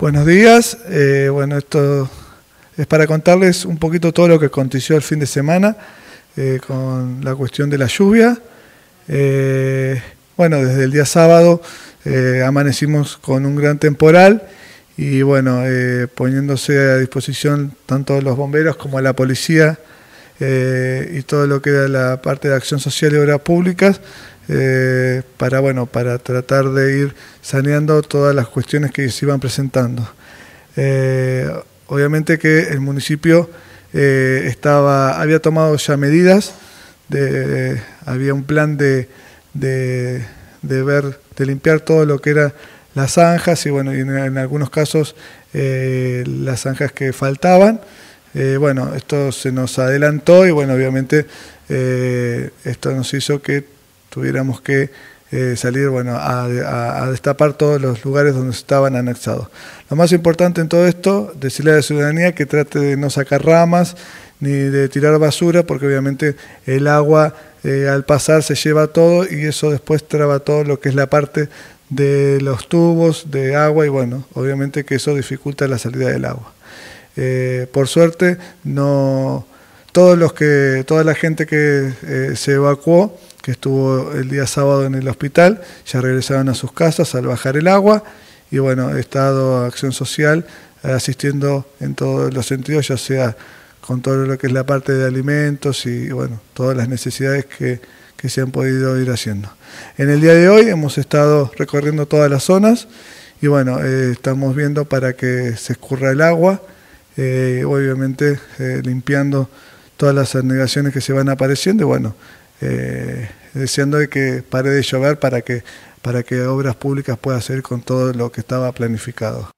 Buenos días. Eh, bueno, esto es para contarles un poquito todo lo que aconteció el fin de semana eh, con la cuestión de la lluvia. Eh, bueno, desde el día sábado amanecimos con un gran temporal y bueno, poniéndose a disposición tanto los bomberos como la policía y todo lo que era la parte de acción social y obras públicas eh, para, bueno, para tratar de ir saneando todas las cuestiones que se iban presentando. Eh, obviamente que el municipio eh, estaba, había tomado ya medidas, había un plan de, de, ver, de limpiar todo lo que eran las zanjas y bueno, en, algunos casos las zanjas que faltaban. bueno, esto se nos adelantó y bueno, obviamente esto nos hizo que tuviéramos que eh, salir bueno, a, destapar todos los lugares donde estaban anexados. Lo más importante en todo esto, decirle a la ciudadanía que trate de no sacar ramas ni de tirar basura, porque obviamente el agua eh, al pasar se lleva todo y eso después traba todo lo que es la parte de los tubos de agua y bueno, obviamente que eso dificulta la salida del agua. Eh, por suerte no, todos los que, toda la gente que eh, se evacuó, que estuvo el día sábado en el hospital, ya regresaron a sus casas al bajar el agua. Y bueno, he estado a Acción Social asistiendo en todos los sentidos, ya sea con todo lo que es la parte de alimentos y bueno, todas las necesidades que, se han podido ir haciendo. En el día de hoy hemos estado recorriendo todas las zonas y bueno, eh, estamos viendo para que se escurra el agua, eh, obviamente limpiando todas las negaciones que se van apareciendo, y bueno, eh, deseando que pare de llover para que, para que Obras Públicas pueda hacer con todo lo que estaba planificado.